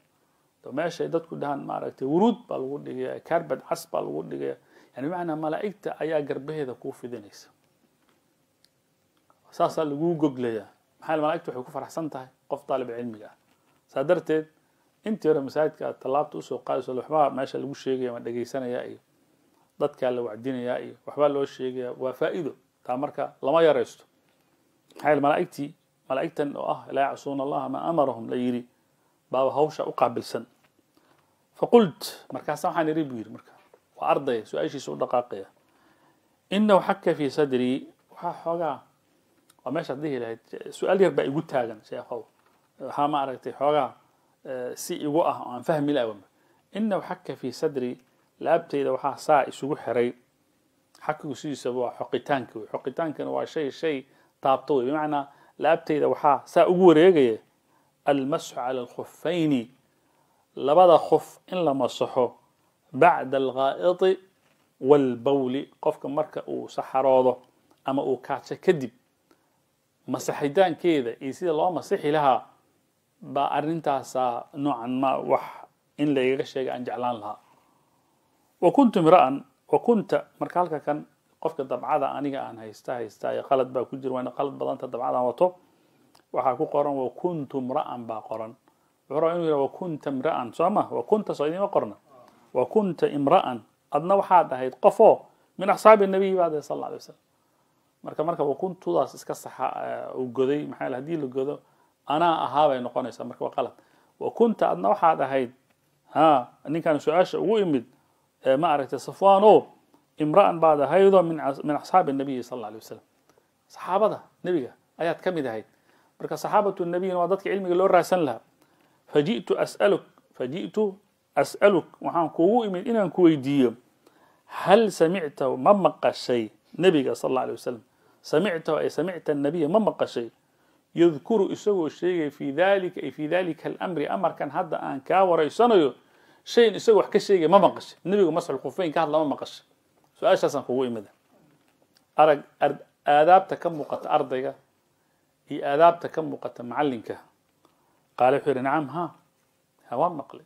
meeshay dadku dhahaan maaragtay wuruud baa lagu dhigaya carbad cas baa lagu dhigaya yani bimacnaa malaa'igta ayaa garbaheeda kuu fidinaysa saasaa laguu goglayaa maxaa malaa'igta waxay ku faraxsan tahay qof daalib cilmiga ah saa darteed intii hore masaajidka aad tallaabta usoo qaadayso waxbaa meesha lagu sheegaya ma dhegaysanaya iyo dadkaa la wacdinayaa iyo waxbaa loo sheegaya waa faa'iido تعمرka لما يرست هاي الملائكتي ملائكتا اه لا يعصون الله ما امرهم لا يري بابا هوشا اقابل سن فقلت مركا سامحا نري مركا وارضي سؤالي ايشي سو دقاقية انه حك في صدري وحا حوغا وماشا ديه لهي سؤال يربا ايقو تاغن شيخ هو ها ما عرقتي حوغا سي ايقو اه وان فهمي لأوام انه حك في صدري لابتي دوحا سا ايشو حري xaqigu sidiisaba waa xoqitaanka wey xoqitaankana waa shay shay taabto wey bimacnaa laabtayda waxaa saa ugu wareegaya almasxu cala alkhufayni labada khuf in la masaxo bacda alghaa'iti walbawli qofka marka uu saxaroodo ama uu kaajo kadib masaxitaankeeda iyo sida loo masixi lahaa baa arrintaasa noocan ma wax in laygaga sheega aan jeclaan lahaa wa kuntu imra'an xukunta marka halka kan qofka dabcada aniga aan haysta haysta ee qalad baa ku jira waana qalad badanta dabcadan wato waxaa ku qoran wa kuntu mra'an baa qoran wuxuu rabaa inuu yidhaha wa kunta imra'an soo ma wa kunta soo idiima qorna wa kunta imra'an adna waxaad ahayd qofoo min axsaabi nabiyi baad ahayd sal alla alay wasalam marka marka wa kuntudaas iska saxa uu goday maxaa la hadii la godo anaa ahaa bay noqonaysaa marka waa qalad wa kunta adna waxaad ahayd ha ninkan su-aasha ugu imid معركة صفوان أو امرأ بعد هيدا من من أصحاب النبي صلى الله عليه وسلم صحابة نبيه أيات كم هيد بركة صحابة النبي وضدك علم اللي راسن لها فجئت أسألك فجئت أسألك وحن كوئ من إن كويدية هل سمعت ما مقى شيء نبيه صلى الله عليه وسلم سمعت أي سمعت النبي ما مقى شيء يذكر اسوء الشيء في ذلك أي في ذلك الأمر أمر كان هذا أن كاور سنيو شيء يسوي وح كل شيء ما مقش النبي مسح الخفين كان الله ما مقش سؤال شخص هو إمدا إيه أرق أرد آداب تكمقة أرضيه هي آداب تكمقة معلنك قال حير نعم ها هوا مقلي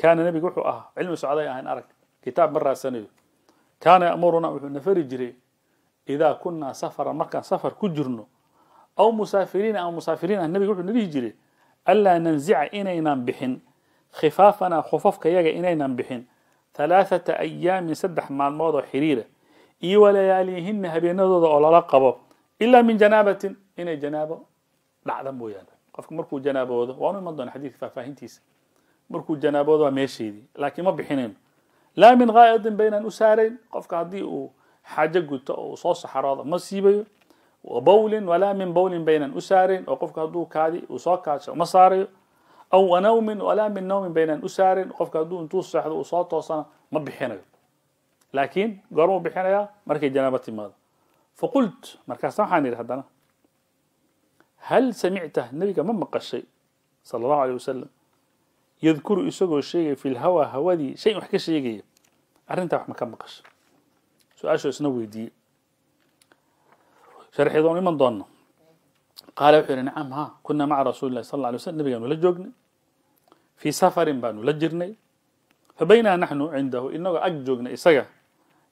كان النبي يقول آه علم سعادة يا هين أرق كتاب مرة سنة كان يأمرنا أن نفرجري إذا كنا سفر مكان سفر كجرنا أو مسافرين أو مسافرين النبي يقول النبي يجري ألا ننزع إنا ينام بحن خفافنا خفوف كيجا إني بحين ثلاثة أيام من سدح مع الموضوع حريرة إي ولياليهن هبين نضض أولا لقبو إلا من جنابة إني جنابة بعد مويان قف مركو جنابة وانو مضون حديث فافاهنتيس مركو جنابة وماشي دي لكن ما بحنين لا من غائض بين أسارين قف قاضي حاجة قلت وصوص حراضة مصيبة وبول ولا من بول بين الأسارين وقف قاضي كادي وصوكاش مصاري أو نوم ولا من نوم بين أسار قفك هدو انتو ساحدو وصوت وصنا ما بحينا لكن قرمو بحينا يا مركي جنابة ماذا فقلت مركز سمحاني هدنا هل سمعت النبي ما مقى الشيء صلى الله عليه وسلم يذكر يسوق الشيء في الهوى هوادي شيء محكي يجي أرنت ما كان مقش سؤال شو اسنوي دي شرح يضون من ضن قال وحير نعم ها كنا مع رسول الله صلى الله عليه وسلم نبي ولا جوجنا في سفر بانو لجرني فبينا نحن عنده إنه أججنا إسجا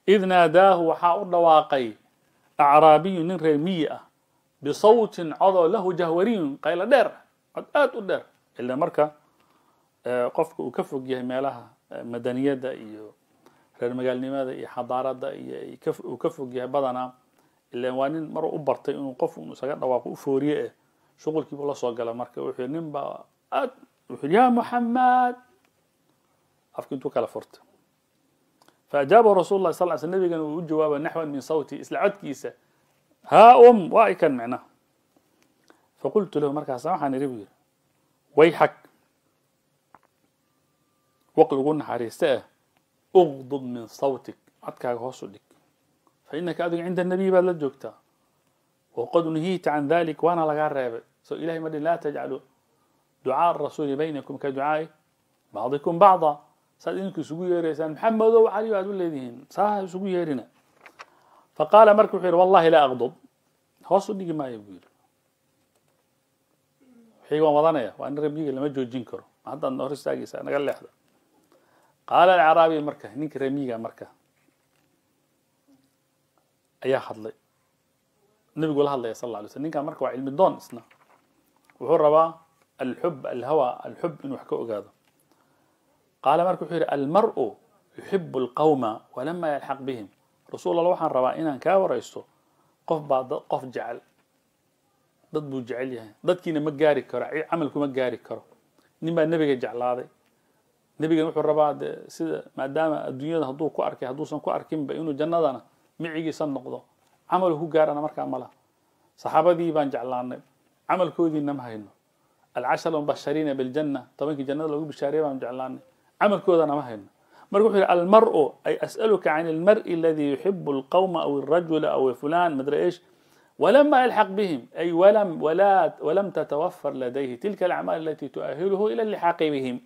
إذ ناداه وحاول واقي أعرابي نرمية بصوت عض له جهوري قيل در أت در إلا مركا آه، قف وكف وجه مالها آه، مدنية دائية غير مجال نماذا دا حضارة دائية كف وكف وجه إلا وانين مرة أبرت إنه قف إنه سجد شغل كيف الله سجل مركا وحنين با يقول يا محمد عفوا كنت على فرت فأجاب رسول الله صلى الله عليه وسلم النبي قال جوابا نحو من صوتي إسلعت كيسة ها أم واي كان معناه فقلت له مركز سامحة نريبير ويحك وقل قلنا حريستاه أغضب من صوتك عدكاك هوصلك فإنك أدري عند النبي بلد جوكتا وقد نهيت عن ذلك وأنا لقى الرابع سو إلهي مدين لا تجعله دعاء الرسول بينكم كدعاء بعضكم بعضا سألينك سجوية رسالة محمد وعلي وعدو الذين صح سجوية رنا فقال مركو خير والله لا أغضب هو نيجي ما يبير حيوا مضانايا وأن ربيك لما جو جنكر حتى النهر الساقي سأنا قال لي قال العرابي مركة نيك رميقة مركة أيا حضلي نبي قولها الله صلى الله عليه وسلم نيك مركة وعلم الدون اسنا وهو الحب الهوى الحب من حكوا هذا قال مركو حير المرء يحب القوم ولما يلحق بهم رسول الله وحن ربا إنا كا ورئيسه قف بعض قف جعل ضد بو جعل يعني ضد كينا مقاري كرا عملكو مقاري كرا نبى نبقى جعل هذا نبقى نوح ربا سيدة ما دام الدنيا هدو كو أركي هدو سن كو أركي مبينو جنة دانا معيقي صن نقضو عمله هو قارنا مركا ملا صحابة دي بان جعلان عمل كو دي نمها ينو العشر المبشرين بالجنة طبعا جنة لو بشاريه ما جعلان عمل كودا أنا ما هنا المرء أي أسألك عن المرء الذي يحب القوم أو الرجل أو فلان مدري إيش ولما يلحق بهم أي ولم ولا ولم تتوفر لديه تلك الأعمال التي تؤهله إلى اللحاق بهم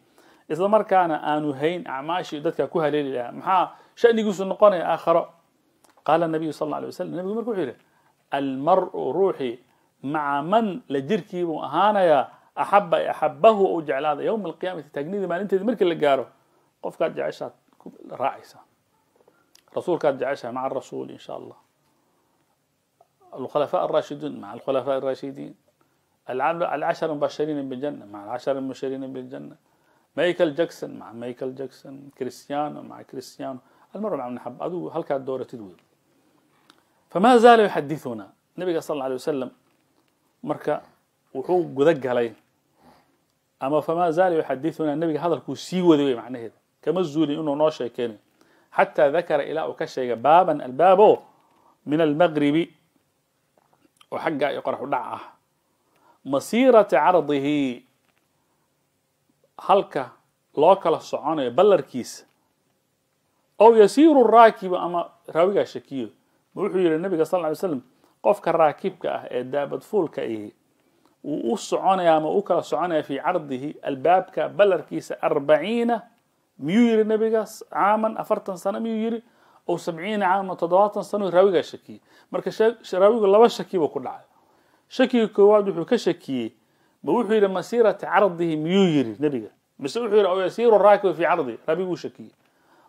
إذا مر كان آن هين أعماشي كوها ليلة محا شأن يقول سنقاني آخر قال النبي صلى الله عليه وسلم النبي مرجو المرء روحي مع من لجركي وأهانا يا أحب أحبه هذا يوم القيامة تجنيد ما أنت ملك اللي قاره قف gaaro qofkaad رائسة رسول rasuulkaad jeceshahay مع الرسول إن شاء الله الخلفاء الراشدون مع الخلفاء الراشدين العشر المبشرين بالجنة مع العشر المبشرين بالجنة مايكل جاكسون مع مايكل جاكسون كريستيانو مع كريستيانو المرة عم نحب أدو هل كانت دورة تدوير فما زال يحدثنا النبي صلى الله عليه وسلم مركا وحو قدق عليه أما فما زال يحدثنا النبي هذا الكوسي وذوي معناه كما الزولي إنه ناشا كان حتى ذكر إلى أكشا بابا الباب من المغرب وحق يقرح دعاه مسيرة عرضه هلك لوكل الصعانة بلر كيس أو يسير الراكب أما راوي شكيو بروح النبي صلى الله عليه وسلم قف كراكب كأه دابت فول كأيه وو سعوني اما او كلا سعوني في عرضه الباب بلر كيس أربعين ميو يري نبيغاس عاما أفرتن سنة ميو أو سبعين عاما تضواتن سنة راويغا شكي مركا راويغا لابا شكي وكل عاد شكي كواد وحو كشكي بروح إلى مسيرة عرضه ميو يري نبيغا مسيرة أو يسير الراكب في عرضه رابيغو شكي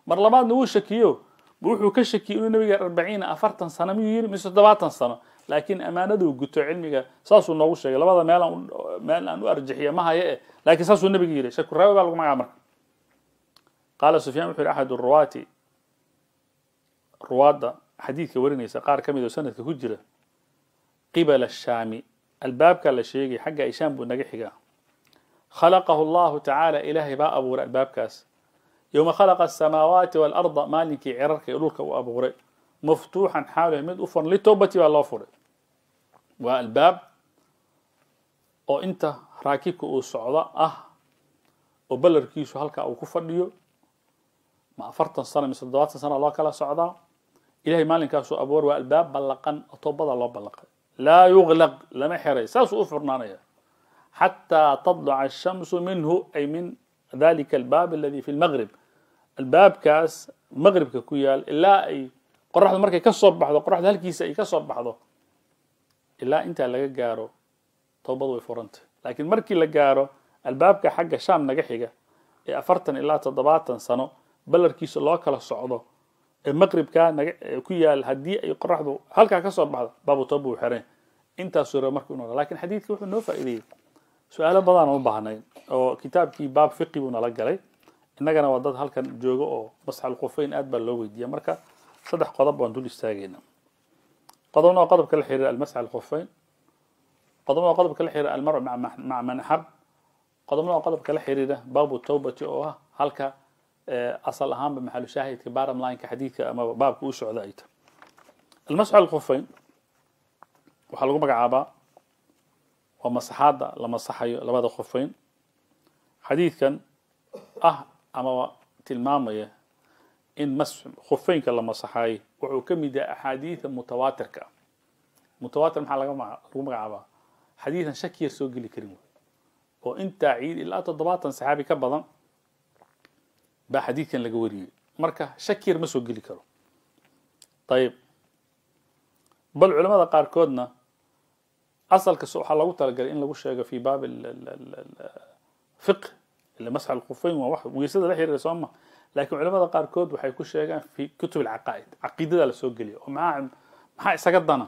مر لما نو شكيو بوحو كشكي إنو نبيغا أربعين أفرتن سنة ميو يري مسيرة تضواتن سنة لكن أمانة أمانته قلت علمي ساسو نو شيء لا بد مالا مالا نو أرجحية ما هي إيه؟ لكن ساسو النبي يجري شكو الرأي بالغ ما يعمر قال سفيان في أحد الرواة رواة حديث ورني سقار كم ذو سنة هجرة قبل الشام الباب كلا شيء حق إيشام بو نجحها خلقه الله تعالى إله با أبو الباب كاس يوم خلق السماوات والأرض مالك عرق يقولك أبو رأي مفتوحا حاول يمد أفر لتوبة والله فر والباب أو أنت راكيك أو صعدة أه وبلر كيسو هلك أو كفر ليو مع فرطا سنة من صدوات سنة الله كلا صعدة إلهي مالك كاسو أبور والباب بلقا أتوب الله بلقا لا يغلق لما حري ساس أفرنانية حتى تطلع الشمس منه أي من ذلك الباب الذي في المغرب الباب كاس مغرب كويال إلا أي qoraxdu markay ka soo baxdo qoraxda halkiisa ay ka soo baxdo ilaa intaa laga gaaro toobad way furanta laakiin markii la gaaro albaabka xagga shaam naga xiga ee afartan ilaa toddobaatan sano ballarkiisa loo kala socdo ee maqribkaa naga ku yaal haddii ay qoraxdu halkaa ka soo baxdo baabu tooba uu xireen intaasuu raba markii unoo lakin xadiidka wuxuu noo faa'iideeyey su-aalo badan u baahnay oo kitaabkii baab fiqi buu nala galay innagana waa dad halkan jooga oo masxalqufeyn aad baa loo weydiiya marka صدح قضب واندول استاجينا قضونا وقضب كل حير المسعى الخفين قضونا وقضب كل حير المرء مع مع من حب قضونا وقضب كل حير ده باب التوبة هل هلك آه، أصل أهم بمحل شاهد كبار ملاين كحديث أما باب كوش عذائت المسعى الخفين وحلقوا بقى عبا ومسحادة لما صحي لبعض الخفين حديث كان أه أما تلمامية in mas khufeynka la masaxaay wuxuu ka mid yahay axaadiida mutawaatirka ah mutawaatir maxaa lagu magacaabaa xadiidan shaki yar soo geli karin wey oo intaa ciid ilaa toddobaatan saxaabi ka badan baa xadiidkan laga wariyey marka shaki yar ma soo geli karo ayib bal culamada qaarkoodna asalka waxaa lagu talagalay in lagu sheego fi baab fiq ile masxa alkhufeyn waa wax weysada la xiriira soo ma laakiin culamada qaarkood waxay ku sheegaan fi kutub alcaqaa'id caqiidada la soo geliya oo maxaa maxaa isaga dana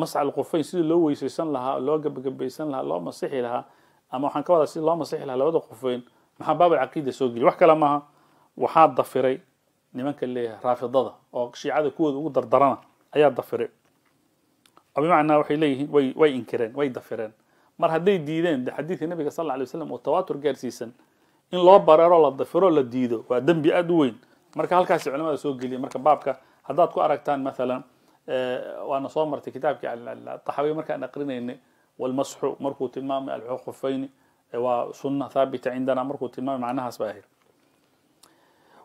mascal qufayn sidii loo weysaysan lahaa loo gabagabaysan lahaa loo masixi lahaa ama waxaan ka wadaa sidii loo masixi lahaa labada qufayn maxaa baab alcaqiida soo geliya wax kale maaha waxaa dafiray nimanka leeyahay raafidada oo shiicada kuwooda ugu dardarana ayaa dafiray oo bimacnaa waxay leeyihiin way way inkireen way dafireen mar hadday diideen xadiidka nabiga sal alla alay wasalam oo tawaatur gaarsiisan إن لا برر الله الضفر ولا ديده وأدم بأدوين مرك هالكاس العلماء سوق لي مرك بابك هذا تكو أركتان مثلا وأنا صامرت كتابك على الطحوي مرك أنا قرينا إن والمسح مركو تمام العقفين وسنة ثابتة عندنا مركو تمام معناها سباهر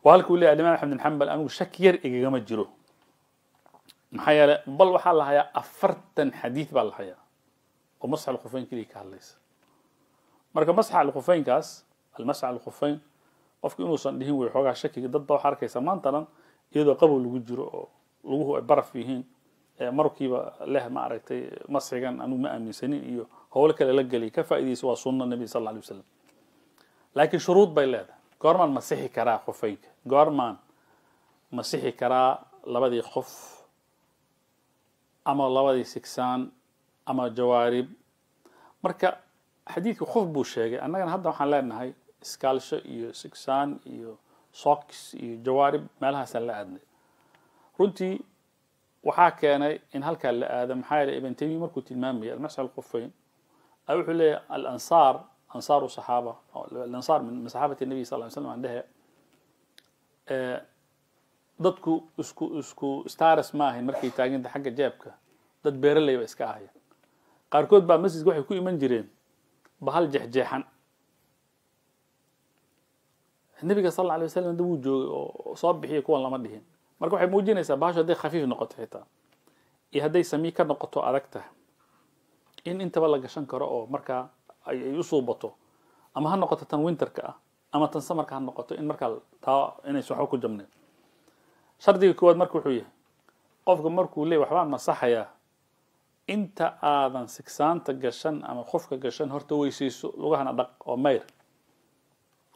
وهل كل علماء أحمد الحنبل أنو شكير إجمع جرو محيلا بل وحال هيا أفرت حديث بالحياة ومسح الخفين كلي ليس مرك مسح الخفين كاس المسعى الخفين قفك إنو صان لهين ويحوغا شكي ضد دو حركي سمان تلان إيدو قبو لغو جرو أو لغوه أي برف فيهين إيه له ما عرقتي مسعيقان أنو ما من سنين إيو هو لك للقلي كفا إذي سوا سنة النبي صلى الله عليه وسلم لكن شروط بي لاده قرمان مسيحي كرا خفينك قرمان مسيحي كرا لبدي خف أما لبدي سكسان أما جوارب مركا حديث خف بو شاقي أنا هدو حان لاد نهاي skalsho iyo sigsaan iyo socks iyo jawaarib meelahaasaan la aadnay runtii waxaa keenay in halkaa la aado maxaa yeele ibn taymiya markuu tilmaamaya almasxi alqufayn a wuxuu leeyahy alansaar ansaaru saxaaba alansaar min saxaabati nabiy sal ly slam aan dhehe eh, dadku isku isku stares ma ahayn markay taaginta xagga jeebka dad beeraley ba iska ahayan qaarkood baa masjidka waxay ku iman jireen bahal jeexjeexan nabiga sal alay wasalam hadii wuu joogay oo soo bixiya kuwan lama dhihin marka waxay muujinaysaa bahashu hadday khafiif noqoto xitaa iyo hadday samii ka noqoto adag tahay in intaba la gashan karo oo markaa ay u suubato ama ha noqoto tan winterka ah ama tan samarka ha noqoto in markaa taa inaysan waxba ku jabneen shardiga koowaad marka wuxuu yahay qofka markuu leeyahy waxbaan masaxayaa inta aadan siksaanta gashan ama qofka gashan horta weysayso lugahana dhaq oo mayr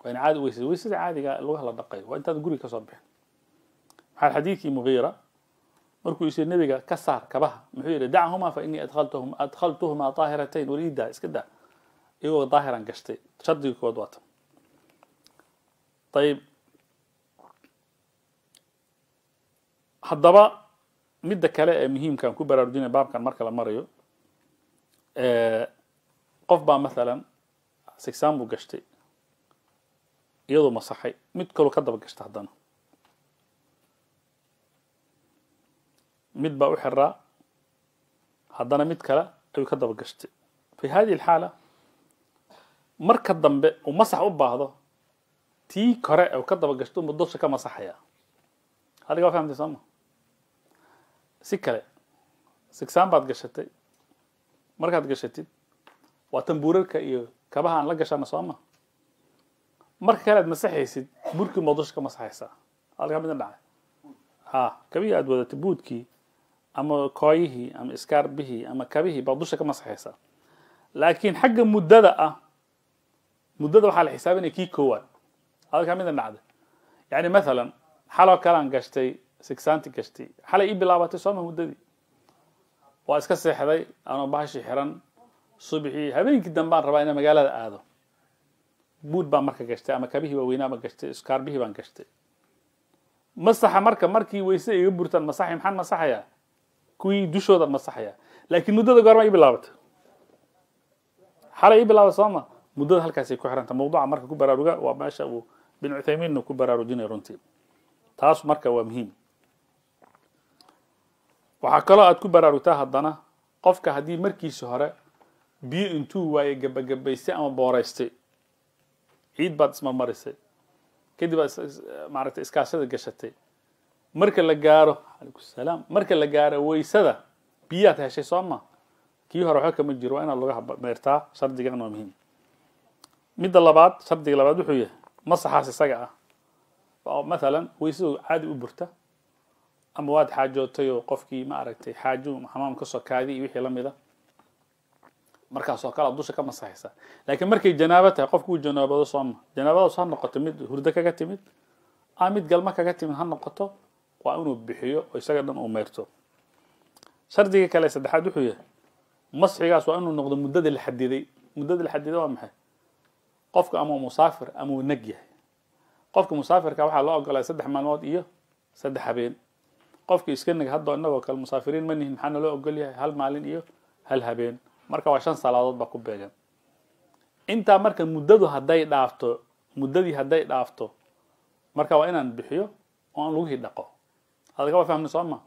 وين عاد ويسد ويسد عادي قال الله دقي وأنت تقولي كسر بين الحديث مغيرة مركو يصير نبي كسر كبه مغيرة دعهما فإني أدخلتهم أدخلتهما طاهرتين وريدا إيش كده إيوة ظاهرا قشتي شد كودوات طيب حضبا مدة كلا مهم كان كبر الدين باب كان مركل مريو آه، قفبا مثلا سكسام بقشتي iyadoo masaxay mid kaloo ka daba gashta haddana mid baa u xiraa haddana mid kale ayuu ka daba gashtay fi hadihi alxaala marka dambe uu masax u baahdo tii kore uu ka daba gashto unba dusha ka masaxaya adiga waa fahamtay sooma si kale sigsaan baad gashatay markaad gashatid waa tambuurarka iyo kabaha aan la gashana sooma marka kale aad masaxaysid buurkii muqdisho ka masaxaysaa halkaa midan dhacay ha kabihii aad wadatay buudkii ama kooyihii ama iskaarbihii ama kabihii baa dusha ka masaxaysaa laakiin xagga muddada ah muddada waxaa la xisaabinaya kii koowaad halkaa midan dhacday yani mathalan xaloo kale aan gashtay sigsaanti gashtay xalay ii bilaabatay sooma muddadii waa iska seexday anoo bahashi xiran subxii habeenkii dambe aan rabaa inaan magaalada aado guud baa marka gashtay ama kabihiiba weynaaba gashtay iskaarbihii baan gashtay masaxa marka markii wayse iga burtaan masaxay maxaan masaxayaa kuwii dushoodan masaxayaa laakiin muddada goorma ii bilaabatay xalay ii bilaabatay sooma muddada halkaasay ku xiranta mawduuca marka ku baraaruga waa meesha uu bin cuthaymiinna ku baraarujinaya runtii taas marka waa muhiim waxaa kaloo aad ku baraarugtaa haddana qofka haddii markiisi hore biyo intuu waaye gabagabaystay ama booraystay عيد بعد اسمه مارسة كده بس معرفت إسكاسه ده قشته مركز لجاره عليك السلام مركز لجاره ويسدا بيات هالشيء صار ما كيو هروح كم الجروا أنا الله حب مرتا شرط دقيقة نومهين مدة الله بعد شرط دقيقة بعد وحية مصر حاسس سجعة مثلا ويسو عادي وبرتا أمواد حاجة تيو قفكي ما عرفت حاجة حمام كسر كادي ويحيى لم يده markaas oo kale dusha ka masaxaysa laakiin markay janaabo tahay qofku janaabado sooma janaabadaas ha noqoto mid hurdo kaga timid ama mid galma kaga timid ha noqoto waa inuu bixiyo oo isaga dhan uu meerto shardiga kale saddexaad wuxuu yahay masxigaas waa inuu noqdo muddada la xadiday muddada la xadiday waa maxay qofku ama musaafir ama uu neg yahay qofka musaafirka waxaa loo ogolaa saddex maalmood iyo saddex habeen qofka iska neg haddoo innagoo kale musaafiriin ma nihin maxaana loo ogol yahay hal maalin iyo hal habeen marka waa shan salaadood baa ku beegan intaa marka muddadu hadday dhaafto muddadii hadday dhaafto marka waa inaan bixiyo oo aan lugihii dhaqo adaga waa fahmna soo ma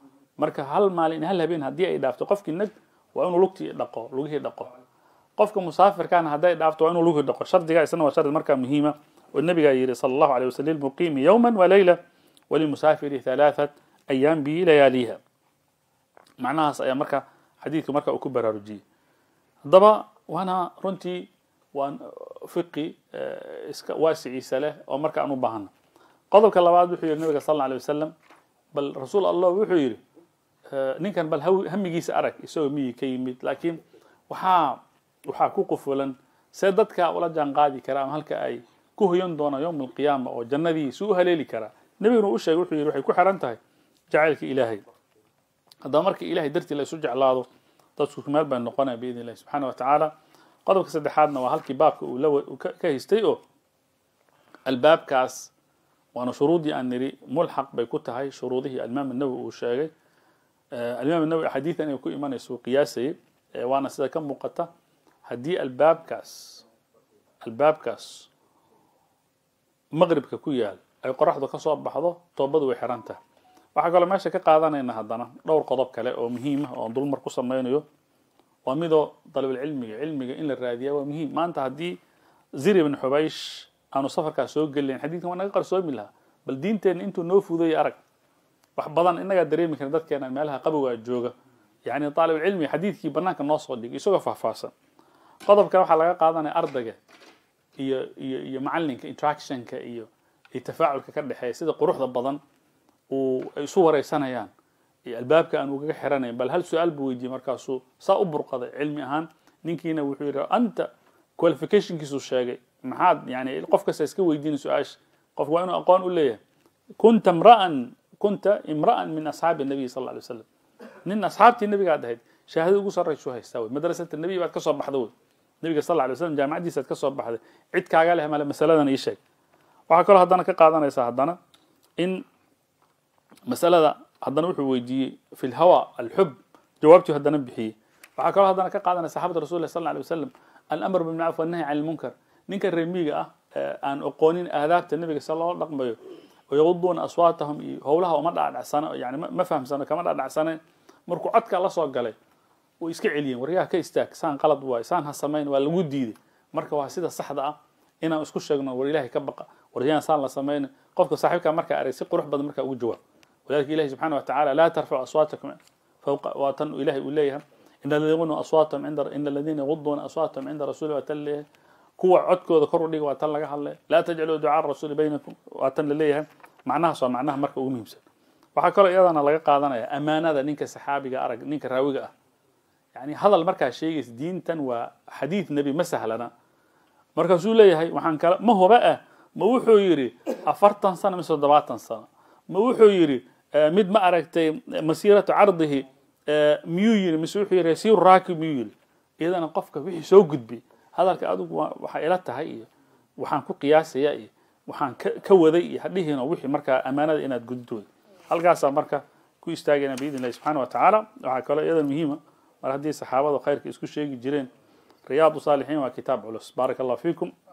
marka hal maalin hal habeen haddii ay dhaafto qofkii nag waa inuu lugtii dhaqo lugihii dhaqo qofka musaafirkaana hadday dhaafto waa inuu lugihii dhaqo shardiga isna waa shardi markaa muhiima oo nabigaa yidhi sala allahu caleyh wasalam lilmuqiimi yowman wa leyla walimusaafiri thalaathat ayaam bilayaaliiha macnahaas ayaa marka xadiidka marka uu ku baraarujiyey ضبا وانا رنتي وان فقي آه، اسك واسعي سله ومركا انو باهنا قضب كلابات بحي النبي صلى الله عليه وسلم بل رسول الله بحي أه نين كان بل همي جيس أرك يسوي مي كي كيميت لكن وحا وحا كوكو فلان سيدتك ولا جان قادي كرام هلك اي هيون يندونا يوم القيامة او جنة دي هليلي كرا نبي نو اشي يقول حي روحي كو حرانتهي جعلك الهي هذا مركي الهي درتي لا يسجع الله dadku ku meel baan noqonaya biidn illahi subxaana watacaala qodobka saddexaadna waa halkii baabka uu ka haystay oo albaabkaas waana shuruudii aan niri mulxaq bay ku tahay shuruudihii alimaam nawowi uu sheegay alimaam nawowi xadiida inay ku imanayso uu qiyaasayay waana sida ka muuqata haddii albaabkaas albaabkaas maqribka ku yaal ay qoraxdu ka soo baxdo toobadu way xiran tahay waxaa kaloo meesha ka qaadanayna haddana dhowr qodob kale oo muhiimah oo dulmar ku sameynayo waa midoo dalabulcilmiga cilmiga in la raadiyaa waa muhiim maanta haddii zir ibn xubaysh aanu safarkaas soo gelinayn xadiidkan waa naga qarsoomi lahaa bal diinteenna intuu noo fudeeyay arag wax badan innagaa dareemi karna dadkeenan meelaha qabogaa jooga yacni taalibulcilmiga xadiidkii bannaanka noo soo dhigay isagoo faahfaahsan qodobkan waxaa laga qaadanaya ardayga iyo iyo iyo macalinka interactionka iyo iyo tafaaculka ka dhexeeya sida quruxda badan وأي صور رئيسنا يعني الباب كان وجهه بل هل سؤال بويدي مركزه صابر قضاء علمي هان نينك هنا وحيره أنت qualification كيسو شاقي محاد يعني القف كسيس كي ويدين سؤاش قف وانو أقوان أولي كنت امرأة كنت امرأة من أصحاب النبي صلى الله عليه وسلم من أصحاب النبي قاعد هيد شاهدوا قصة رأي شو هيستوي مدرسة النبي بعد كسوا بحضوه النبي صلى الله عليه وسلم جامعة دي ست كسوا بحضوه عدك عقالها مالا مسألة دانا إيشك وحكرا هدانا كقاعدانا يسا هدانا إن مسألة هذا نوحي ويجي في الهوى الحب جوابته هذا نبحي فحكى هذا أنا كقاعد أنا صحابة الرسول صلى الله عليه وسلم الأمر بالمعروف والنهي عن المنكر نك الرميقة أه أن أقونين أهداف النبي صلى الله عليه وسلم ويغضون أصواتهم هو لها وما على سنة يعني ما فهم سنة كما على سنة مركو عتك الله صلى الله عليه ويسكعليهم ورياه كيستاك سان قلب واي سان هالسمين والوديد مركو واسيدة صح ذا آه، إنا أسكوش شغنا وإلهي كبقى ورجان سان الله سمين قفك صاحبك مركا أريسي قروح بعد مركا أقول ولذلك إلهي سبحانه وتعالى لا ترفع أصواتكم فوق وطن إلهي إليها إن الذين أصواتهم عند إن الذين يغضون أصواتهم عند رسول وتله كوع عتك وذكروا لي وطن لقاح لا تجعلوا دعاء الرسول بينكم وطن إليها معناها صار معناها مركب أميمس وحكروا أيضا على لقاح هذا أمانة نينك سحابي أرق نينك راوجة يعني هذا المركب شيء دين وحديث النبي مسح لنا مركب رسول إليها وحن كلام ما هو بقى ما وحو يري أفرطن سنة مثل دبعتن سنة ma wuxuu yidhi آه، مد ما مسيرة عرضه آه، ميول مسيوحي رسيو راكي ميول إذا نقف فيه سو قد بي هذا الكادو وح وحيلات هاي وحان كو قياس يائي إيه. وحان كو ذي هذي هنا وحي مركا أمانة إن تقدون هل قاسا مركا كو يستاقنا بإذن الله سبحانه وتعالى وحاكولا إذا المهمة مرهدي صحابة وخيرك إسكو شيء جرين رياض صالحين وكتاب علوس بارك الله فيكم